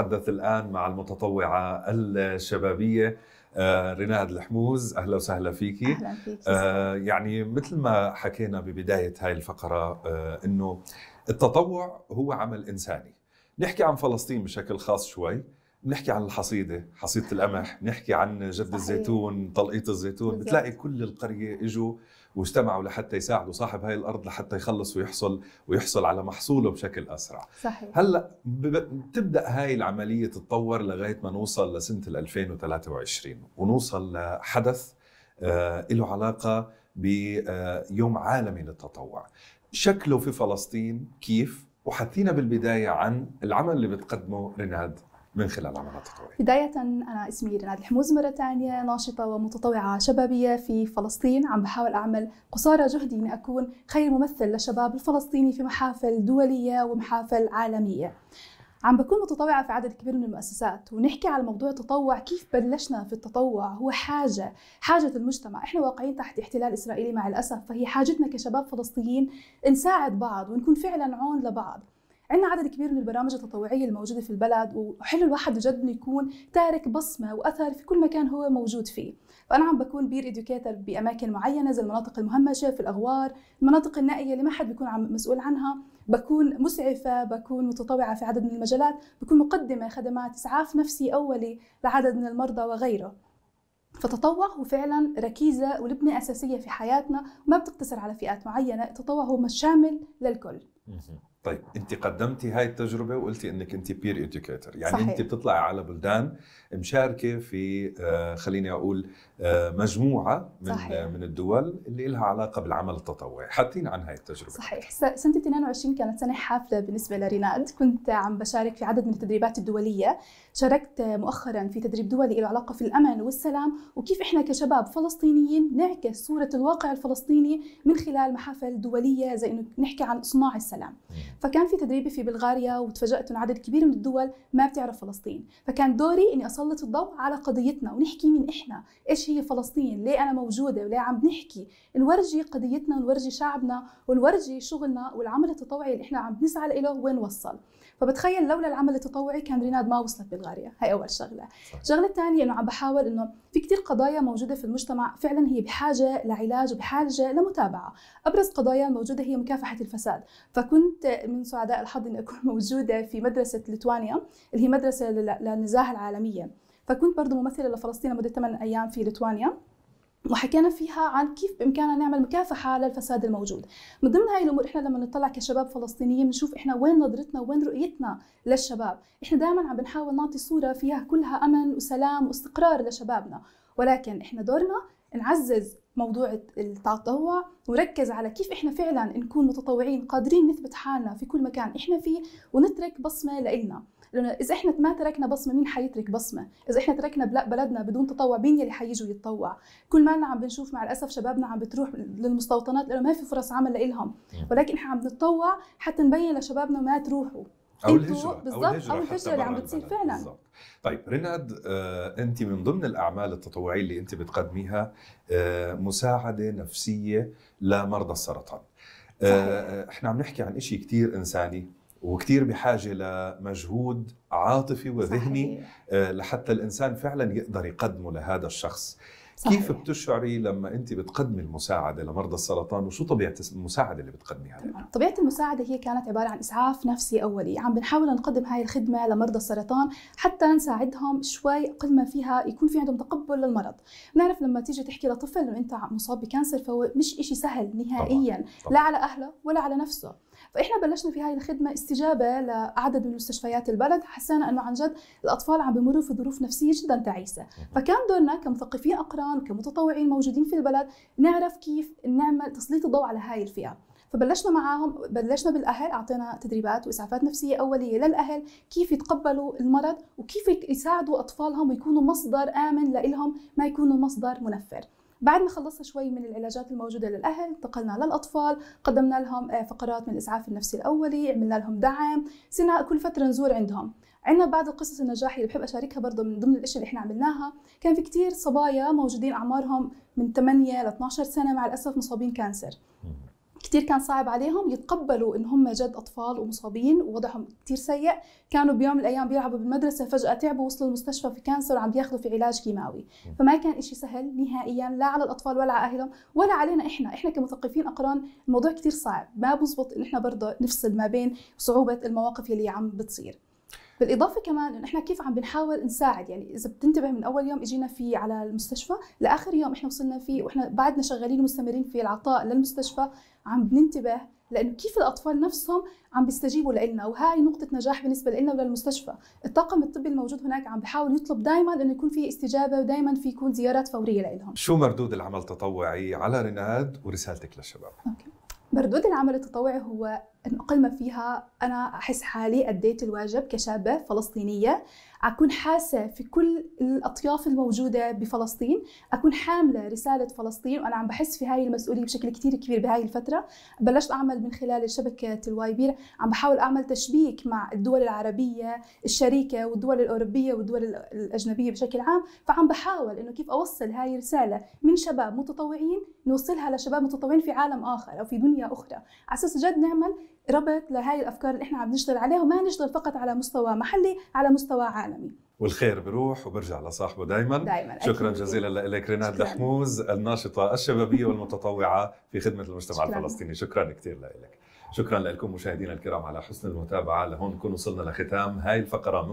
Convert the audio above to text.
نتحدث الآن مع المتطوعة الشبابية آه، رناد الحموز أهلا وسهلا فيكي أهلا فيكي آه، يعني مثل ما حكينا ببداية هاي الفقرة آه، أنه التطوع هو عمل إنساني نحكي عن فلسطين بشكل خاص شوي بنحكي عن الحصيده حصيده القمح بنحكي عن جد الزيتون طلقيه الزيتون بتلاقي كل القريه اجوا واجتمعوا لحتى يساعدوا صاحب هاي الارض لحتى يخلص ويحصل ويحصل على محصوله بشكل اسرع صحيح هلا بتبدا هاي العمليه تتطور لغايه ما نوصل لسنه 2023 ونوصل لحدث آه له علاقه بيوم آه، عالمي للتطوع شكله في فلسطين كيف وحكينا بالبدايه عن العمل اللي بتقدمه رناد من خلال عملات التطوعي بداية أنا اسمي رناد الحموز مرة ثانية ناشطة ومتطوعة شبابية في فلسطين عم بحاول أعمل قصارى جهدي أن أكون خير ممثل للشباب الفلسطيني في محافل دولية ومحافل عالمية عم بكون متطوعة في عدد كبير من المؤسسات ونحكي على موضوع التطوع كيف بلشنا في التطوع هو حاجة حاجة المجتمع إحنا واقعين تحت احتلال إسرائيلي مع الأسف فهي حاجتنا كشباب فلسطينيين نساعد بعض ونكون فعلا عون لبعض عندنا عدد كبير من البرامج التطوعيه الموجوده في البلد وحلو الواحد جد انه يكون تارك بصمه واثر في كل مكان هو موجود فيه فانا عم بكون بير إدوكيتر باماكن معينه زي المناطق المهمشه في الاغوار المناطق النائيه اللي ما حد بيكون عم مسؤول عنها بكون مسعفه بكون متطوعه في عدد من المجالات بكون مقدمه خدمات اسعاف نفسي اولي لعدد من المرضى وغيره فالتطوع هو فعلا ركيزة ولبنة أساسية في حياتنا وما بتقتصر على فئات معينة التطوع هو شامل للكل طيب انت قدمتي هاي التجربه وقلتي انك انت بير اديوكيتر يعني صحيح. انت بتطلعي على بلدان مشاركه في آه، خليني اقول آه، مجموعه من آه، صحيح. من الدول اللي لها علاقه بالعمل التطوعي حاطين عن هاي التجربه صحيح سنه 22 كانت سنه حافله بالنسبه لريناد كنت عم بشارك في عدد من التدريبات الدوليه شاركت مؤخرا في تدريب دولي له علاقه في الامن والسلام وكيف احنا كشباب فلسطينيين نعكس صوره الواقع الفلسطيني من خلال محافل دوليه زي انه نحكي عن صناع السلام فكان في تدريبي في بلغاريا وتفاجأت انه عدد كبير من الدول ما بتعرف فلسطين فكان دوري اني اسلط الضوء على قضيتنا ونحكي من احنا ايش هي فلسطين ليه انا موجوده وليه عم بنحكي نورجي قضيتنا ونورجي شعبنا ونورجي شغلنا والعمل التطوعي اللي احنا عم بنسعى له وين وصل فبتخيل لولا العمل التطوعي كان ريناد ما وصلت بلغاريا هاي اول شغله الشغله الثانيه انه عم بحاول انه في كثير قضايا موجوده في المجتمع فعلا هي بحاجه لعلاج وبحاجه لمتابعه ابرز قضايا موجوده هي مكافحه الفساد فكنت من سعداء الحظ أن أكون موجودة في مدرسة ليتوانيا اللي هي مدرسة للنزاهة العالمية فكنت برضو ممثلة لفلسطين لمدة 8 أيام في ليتوانيا وحكينا فيها عن كيف بامكاننا نعمل مكافحه للفساد الموجود من ضمن هاي الامور احنا لما نطلع كشباب فلسطينيين بنشوف احنا وين نظرتنا وين رؤيتنا للشباب احنا دائما عم بنحاول نعطي صوره فيها كلها امن وسلام واستقرار لشبابنا ولكن احنا دورنا نعزز موضوع التطوع وركز على كيف احنا فعلا نكون متطوعين قادرين نثبت حالنا في كل مكان احنا فيه ونترك بصمه لإلنا لانه اذا احنا ما تركنا بصمه مين حيترك بصمه اذا احنا تركنا بلدنا بدون تطوع مين اللي حيجوا يتطوع كل ما عم بنشوف مع الاسف شبابنا عم بتروح للمستوطنات لانه ما في فرص عمل لإلهم ولكن احنا عم نتطوع حتى نبين لشبابنا ما تروحوا او الهجره أيوه، بالضبط او الهجره, أو الهجرة اللي عم بتصير فعلا بالزبط. طيب رناد آه انت من ضمن الاعمال التطوعيه اللي انت بتقدميها آه مساعده نفسيه لمرضى السرطان آه احنا عم نحكي عن شيء كثير انساني وكثير بحاجه لمجهود عاطفي وذهني آه لحتى الانسان فعلا يقدر يقدمه لهذا الشخص صحيح. كيف بتشعري لما انت بتقدمي المساعده لمرضى السرطان وشو طبيعه المساعده اللي بتقدميها طبيعه المساعده هي كانت عباره عن اسعاف نفسي اولي عم بنحاول نقدم هاي الخدمه لمرضى السرطان حتى نساعدهم شوي قد ما فيها يكون في عندهم تقبل للمرض بنعرف لما تيجي تحكي لطفل انه انت مصاب بكانسر فهو مش إشي سهل نهائيا طبعا. طبعا. لا على اهله ولا على نفسه فاحنا بلشنا في هاي الخدمه استجابه لعدد من مستشفيات البلد حسينا انه عن جد الاطفال عم بمروا في ظروف نفسيه جدا تعيسه فكان دورنا كمثقفين اقران وكمتطوعين موجودين في البلد نعرف كيف نعمل تسليط الضوء على هاي الفئه فبلشنا معاهم بلشنا بالاهل اعطينا تدريبات واسعافات نفسيه اوليه للاهل كيف يتقبلوا المرض وكيف يساعدوا اطفالهم ويكونوا مصدر امن لهم ما يكونوا مصدر منفر بعد ما خلصنا شوي من العلاجات الموجوده للاهل انتقلنا للاطفال قدمنا لهم آه، فقرات من الاسعاف النفسي الاولي عملنا لهم دعم سنا كل فتره نزور عندهم عندنا بعض القصص النجاح اللي بحب اشاركها برضه من ضمن الاشياء اللي احنا عملناها كان في كتير صبايا موجودين اعمارهم من 8 ل 12 سنه مع الاسف مصابين كانسر كثير كان صعب عليهم يتقبلوا ان هم جد اطفال ومصابين ووضعهم كثير سيء كانوا بيوم من الايام بيلعبوا بالمدرسه فجاه تعبوا وصلوا المستشفى في كانسر وعم بياخذوا في علاج كيماوي فما كان شيء سهل نهائيا لا على الاطفال ولا على اهلهم ولا علينا احنا احنا كمثقفين اقران الموضوع كثير صعب ما بزبط ان احنا برضه نفصل ما بين صعوبه المواقف اللي عم بتصير بالاضافه كمان انه احنا كيف عم بنحاول نساعد يعني اذا بتنتبه من اول يوم اجينا فيه على المستشفى لاخر يوم احنا وصلنا فيه واحنا بعدنا شغالين ومستمرين في العطاء للمستشفى عم بننتبه لانه كيف الاطفال نفسهم عم بيستجيبوا لنا وهاي نقطه نجاح بالنسبه لنا وللمستشفى الطاقم الطبي الموجود هناك عم بحاول يطلب دائما انه يكون في استجابه ودائما في يكون زيارات فوريه لهم شو مردود العمل التطوعي على رناد ورسالتك للشباب أوكي. مردود العمل التطوعي هو ما فيها أنا أحس حالي أديت الواجب كشابة فلسطينية أكون حاسة في كل الأطياف الموجودة بفلسطين أكون حاملة رسالة فلسطين وأنا عم بحس في هاي المسؤولية بشكل كتير كبير بهاي الفترة بلشت أعمل من خلال شبكة الوايبير عم بحاول أعمل تشبيك مع الدول العربية الشريكة والدول الأوروبية والدول الأجنبية بشكل عام فعم بحاول إنه كيف أوصل هاي الرسالة من شباب متطوعين نوصلها لشباب متطوعين في عالم آخر أو في دنيا أخرى على أساس جد نعمل ربط لهي الافكار اللي احنا عم نشتغل عليها وما نشتغل فقط على مستوى محلي على مستوى عالمي والخير بروح وبرجع لصاحبه دائما دايما شكرا أكيد. جزيلا لك رينات دحموز الناشطه الشبابيه والمتطوعه في خدمه المجتمع شكرا. الفلسطيني شكرا كثير لك شكرا لكم مشاهدينا الكرام على حسن المتابعه لهون نكون وصلنا لختام هاي الفقره